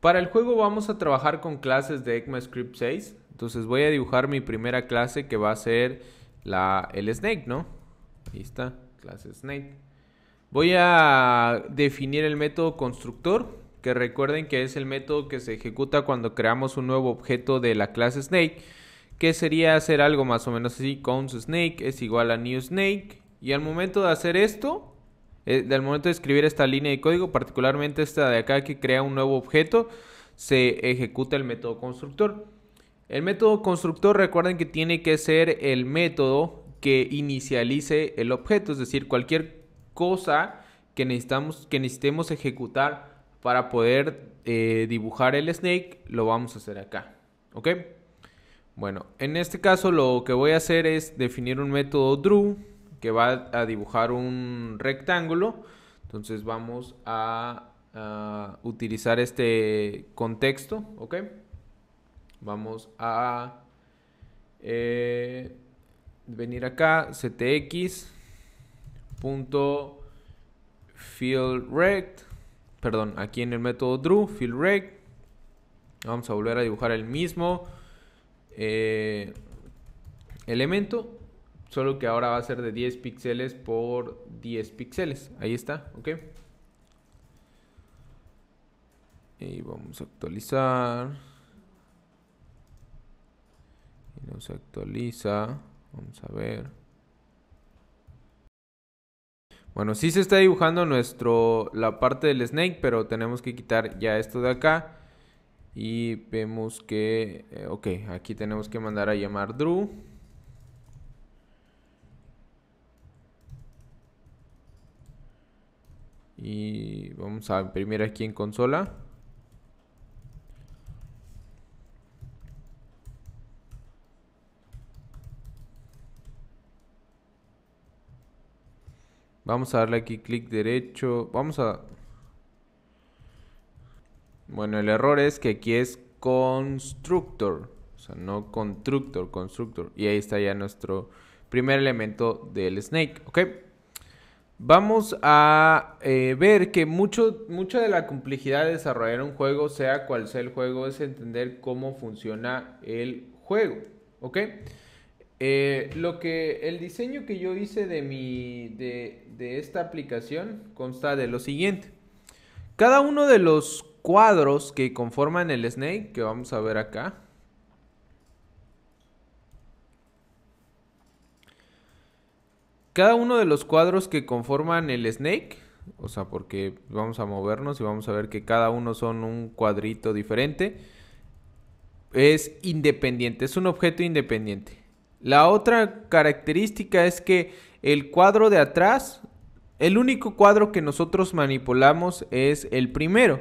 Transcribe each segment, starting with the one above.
Para el juego vamos a trabajar con clases de ECMAScript 6. Entonces voy a dibujar mi primera clase que va a ser la, el Snake, ¿no? Ahí está, clase Snake. Voy a definir el método constructor, que recuerden que es el método que se ejecuta cuando creamos un nuevo objeto de la clase Snake que sería hacer algo más o menos así, con Snake es igual a New Snake. Y al momento de hacer esto, eh, al momento de escribir esta línea de código, particularmente esta de acá que crea un nuevo objeto, se ejecuta el método constructor. El método constructor, recuerden que tiene que ser el método que inicialice el objeto, es decir, cualquier cosa que, necesitamos, que necesitemos ejecutar para poder eh, dibujar el snake, lo vamos a hacer acá. ¿Ok? Bueno, en este caso lo que voy a hacer es definir un método drew que va a dibujar un rectángulo. Entonces vamos a, utilizar este contexto, ¿ok? Vamos a eh, venir acá, ctx perdón, aquí en el método drew, field Vamos a volver a dibujar el mismo eh, elemento, solo que ahora va a ser de 10 píxeles por 10 píxeles. Ahí está, ok. Y vamos a actualizar. Y nos actualiza. Vamos a ver. Bueno, si se está dibujando nuestro la parte del snake, pero tenemos que quitar ya esto de acá y vemos que, eh, ok, aquí tenemos que mandar a llamar Drew. Y vamos a imprimir aquí en consola. Vamos a darle aquí clic derecho. Vamos a bueno, el error es que aquí es constructor. O sea, no constructor, constructor. Y ahí está ya nuestro primer elemento del snake, ¿ok? Vamos a eh, ver que mucho, mucha de la complejidad de desarrollar un juego, sea cual sea el juego, es entender cómo funciona el juego, ¿ok? Eh, lo que el diseño que yo hice de mi de esta aplicación consta de lo siguiente. Cada uno de los cuadros que conforman el Snake, que vamos a ver acá. Cada uno de los cuadros que conforman el Snake, o sea, porque vamos a movernos y vamos a ver que cada uno son un cuadrito diferente, es independiente, es un objeto independiente. La otra característica es que el cuadro de atrás, el único cuadro que nosotros manipulamos es el primero.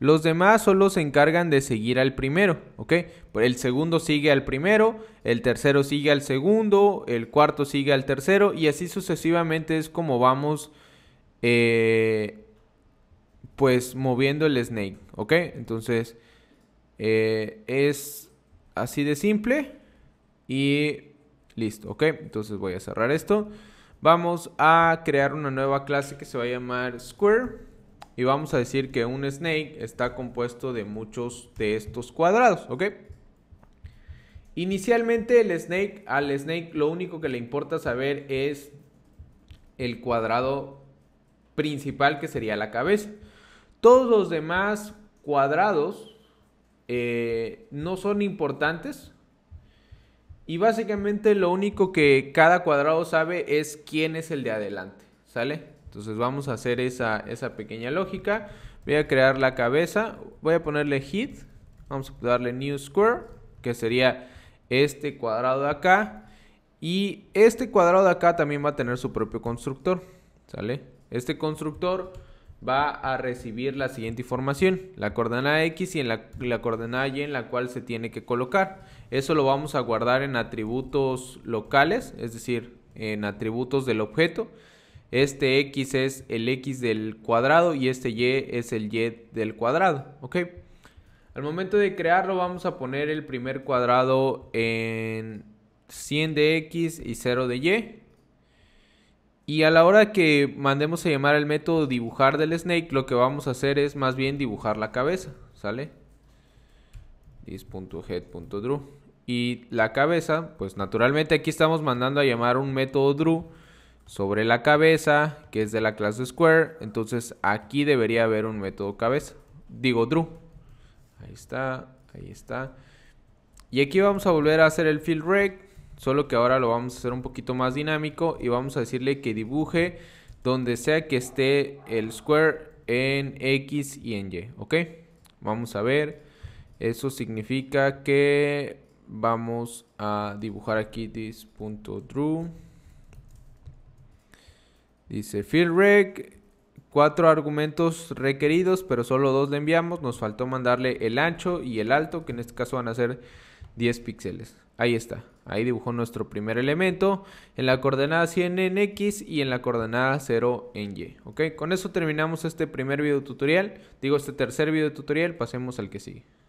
Los demás solo se encargan de seguir al primero, ¿ok? El segundo sigue al primero, el tercero sigue al segundo, el cuarto sigue al tercero y así sucesivamente es como vamos eh, pues moviendo el snake, ¿ok? Entonces eh, es así de simple y listo, ¿ok? Entonces voy a cerrar esto. Vamos a crear una nueva clase que se va a llamar Square y vamos a decir que un snake está compuesto de muchos de estos cuadrados, ¿ok? Inicialmente el snake, al snake lo único que le importa saber es el cuadrado principal que sería la cabeza. Todos los demás cuadrados eh, no son importantes y básicamente lo único que cada cuadrado sabe es quién es el de adelante, ¿sale? Entonces vamos a hacer esa, pequeña lógica. Voy a crear la cabeza, voy a ponerle hit, vamos a darle new square, que sería este cuadrado de acá. Y este cuadrado de acá también va a tener su propio constructor, ¿sale? Este constructor va a recibir la siguiente información, la coordenada X y en la, la, coordenada Y en la cual se tiene que colocar. Eso lo vamos a guardar en atributos locales, es decir, en atributos del objeto. Este x es el x del cuadrado y este y es el y del cuadrado, ¿ok? Al momento de crearlo vamos a poner el primer cuadrado en 100 de x y 0 de y. Y a la hora que mandemos a llamar el método dibujar del snake, lo que vamos a hacer es más bien dibujar la cabeza, ¿sale? this.head.drew. Y la cabeza, pues naturalmente aquí estamos mandando a llamar un método drew sobre la cabeza, que es de la clase square. Entonces aquí debería haber un método cabeza. Digo true. Ahí está, ahí está. Y aquí vamos a volver a hacer el field reg solo que ahora lo vamos a hacer un poquito más dinámico y vamos a decirle que dibuje donde sea que esté el square en X y en Y, ¿ok? Vamos a ver, eso significa que vamos a dibujar aquí this.drew Dice Field cuatro argumentos requeridos, pero solo dos le enviamos. Nos faltó mandarle el ancho y el alto, que en este caso van a ser 10 píxeles. Ahí está. Ahí dibujó nuestro primer elemento en la coordenada 100 en X y en la coordenada 0 en Y. ¿Ok? Con eso terminamos este primer video tutorial. Digo, este tercer video tutorial. Pasemos al que sigue.